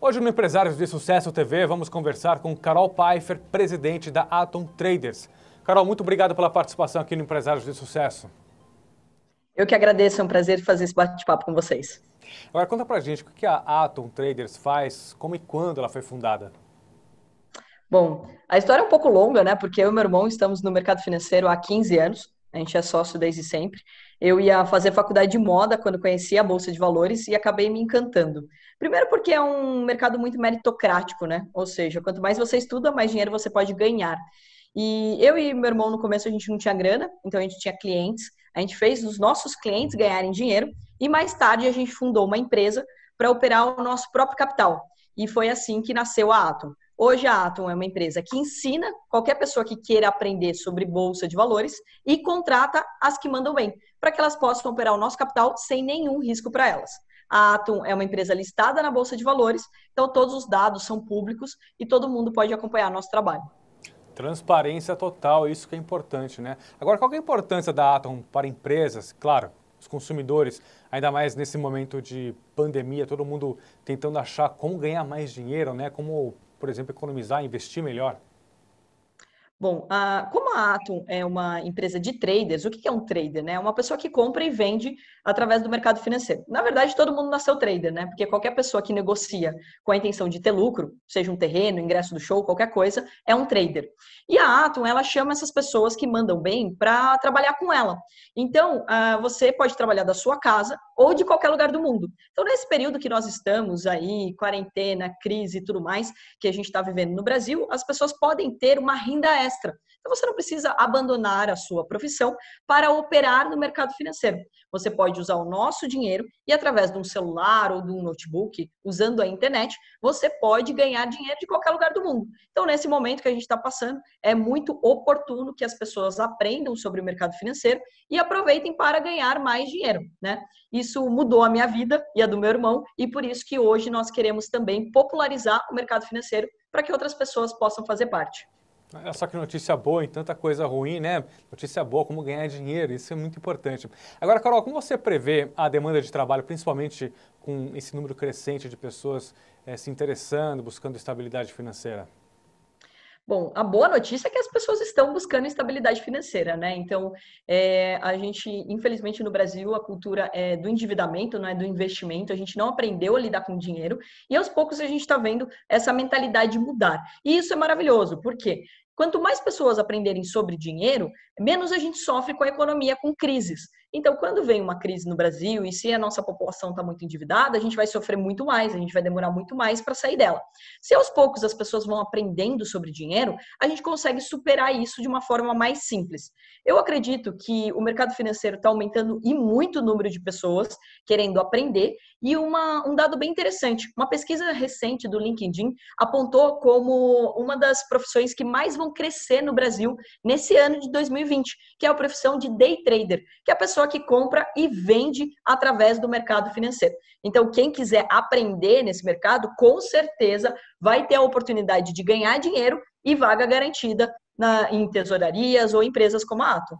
Hoje no Empresários de Sucesso TV vamos conversar com Carol Pfeiffer, presidente da Atom Traders. Carol, muito obrigado pela participação aqui no Empresários de Sucesso. Eu que agradeço, é um prazer fazer esse bate-papo com vocês. Agora conta pra gente o que a Atom Traders faz, como e quando ela foi fundada. Bom, a história é um pouco longa, né? Porque eu e meu irmão estamos no mercado financeiro há 15 anos a gente é sócio desde sempre. Eu ia fazer faculdade de moda quando conheci a Bolsa de Valores e acabei me encantando. Primeiro porque é um mercado muito meritocrático, né? Ou seja, quanto mais você estuda, mais dinheiro você pode ganhar. E eu e meu irmão no começo a gente não tinha grana, então a gente tinha clientes. A gente fez os nossos clientes ganharem dinheiro e mais tarde a gente fundou uma empresa para operar o nosso próprio capital. E foi assim que nasceu a Atom. Hoje a Atom é uma empresa que ensina qualquer pessoa que queira aprender sobre bolsa de valores e contrata as que mandam bem, para que elas possam operar o nosso capital sem nenhum risco para elas. A Atom é uma empresa listada na bolsa de valores, então todos os dados são públicos e todo mundo pode acompanhar nosso trabalho. Transparência total, isso que é importante, né? Agora, qual é a importância da Atom para empresas? Claro, os consumidores, ainda mais nesse momento de pandemia, todo mundo tentando achar como ganhar mais dinheiro, né? Como por exemplo, economizar, investir melhor. Bom, como a Atom é uma empresa de traders, o que é um trader? Né? É uma pessoa que compra e vende através do mercado financeiro. Na verdade, todo mundo nasceu trader, né? Porque qualquer pessoa que negocia com a intenção de ter lucro, seja um terreno, ingresso do show, qualquer coisa, é um trader. E a Atom, ela chama essas pessoas que mandam bem para trabalhar com ela. Então, você pode trabalhar da sua casa ou de qualquer lugar do mundo. Então, nesse período que nós estamos aí, quarentena, crise e tudo mais, que a gente está vivendo no Brasil, as pessoas podem ter uma renda extra então você não precisa abandonar a sua profissão para operar no mercado financeiro. Você pode usar o nosso dinheiro e através de um celular ou de um notebook, usando a internet, você pode ganhar dinheiro de qualquer lugar do mundo. Então nesse momento que a gente está passando, é muito oportuno que as pessoas aprendam sobre o mercado financeiro e aproveitem para ganhar mais dinheiro, né? Isso mudou a minha vida e a do meu irmão e por isso que hoje nós queremos também popularizar o mercado financeiro para que outras pessoas possam fazer parte. Olha é só que notícia boa e tanta coisa ruim, né? Notícia boa, como ganhar dinheiro, isso é muito importante. Agora, Carol, como você prevê a demanda de trabalho, principalmente com esse número crescente de pessoas é, se interessando, buscando estabilidade financeira? Bom, a boa notícia é que as pessoas estão buscando estabilidade financeira, né? Então, é, a gente, infelizmente, no Brasil, a cultura é do endividamento, não é do investimento. A gente não aprendeu a lidar com dinheiro e, aos poucos, a gente está vendo essa mentalidade mudar. E isso é maravilhoso, porque quanto mais pessoas aprenderem sobre dinheiro, menos a gente sofre com a economia, com crises. Então, quando vem uma crise no Brasil, e se a nossa população está muito endividada, a gente vai sofrer muito mais, a gente vai demorar muito mais para sair dela. Se aos poucos as pessoas vão aprendendo sobre dinheiro, a gente consegue superar isso de uma forma mais simples. Eu acredito que o mercado financeiro está aumentando e muito o número de pessoas querendo aprender, e uma, um dado bem interessante: uma pesquisa recente do LinkedIn apontou como uma das profissões que mais vão crescer no Brasil nesse ano de 2020, que é a profissão de day trader, que é a pessoa pessoa que compra e vende através do mercado financeiro. Então, quem quiser aprender nesse mercado, com certeza vai ter a oportunidade de ganhar dinheiro e vaga garantida na, em tesourarias ou empresas como a Atom.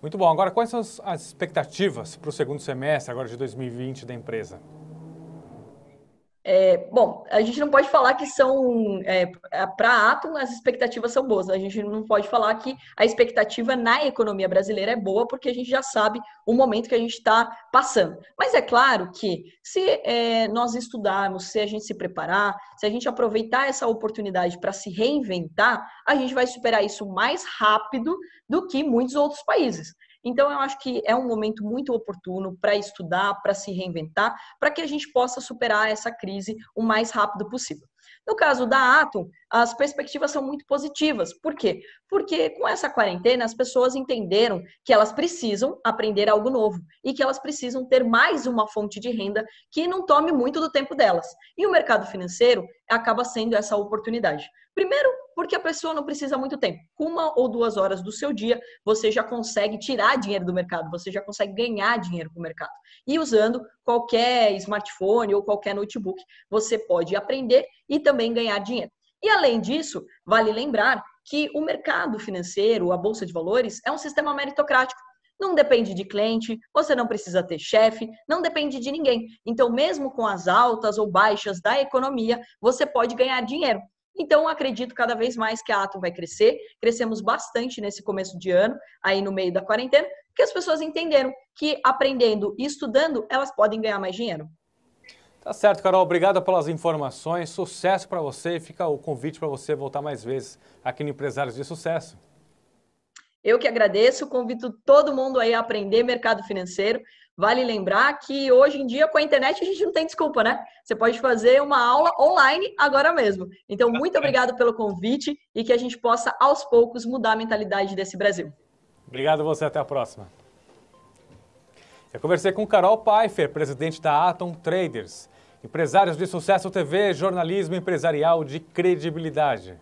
Muito bom. Agora, quais são as expectativas para o segundo semestre agora de 2020 da empresa? É, bom, a gente não pode falar que são é, é para a Atom as expectativas são boas. A gente não pode falar que a expectativa na economia brasileira é boa, porque a gente já sabe o momento que a gente está passando. Mas é claro que se é, nós estudarmos, se a gente se preparar, se a gente aproveitar essa oportunidade para se reinventar, a gente vai superar isso mais rápido do que muitos outros países. Então, eu acho que é um momento muito oportuno para estudar, para se reinventar, para que a gente possa superar essa crise o mais rápido possível. No caso da Atom, as perspectivas são muito positivas. Por quê? Porque com essa quarentena as pessoas entenderam que elas precisam aprender algo novo e que elas precisam ter mais uma fonte de renda que não tome muito do tempo delas. E o mercado financeiro acaba sendo essa oportunidade. Primeiro, porque a pessoa não precisa muito tempo. Uma ou duas horas do seu dia, você já consegue tirar dinheiro do mercado, você já consegue ganhar dinheiro com o mercado. E usando qualquer smartphone ou qualquer notebook, você pode aprender e também ganhar dinheiro. E além disso, vale lembrar que o mercado financeiro, a bolsa de valores, é um sistema meritocrático não depende de cliente, você não precisa ter chefe, não depende de ninguém. Então, mesmo com as altas ou baixas da economia, você pode ganhar dinheiro. Então, acredito cada vez mais que a Atom vai crescer. Crescemos bastante nesse começo de ano, aí no meio da quarentena, porque as pessoas entenderam que aprendendo e estudando, elas podem ganhar mais dinheiro. Tá certo, Carol. Obrigado pelas informações. Sucesso para você e fica o convite para você voltar mais vezes aqui no Empresários de Sucesso. Eu que agradeço, convido todo mundo aí a aprender mercado financeiro. Vale lembrar que hoje em dia com a internet a gente não tem desculpa, né? Você pode fazer uma aula online agora mesmo. Então, muito obrigado pelo convite e que a gente possa aos poucos mudar a mentalidade desse Brasil. Obrigado você, até a próxima. Eu conversei com Carol Pfeiffer, presidente da Atom Traders. Empresários de Sucesso TV, jornalismo empresarial de credibilidade.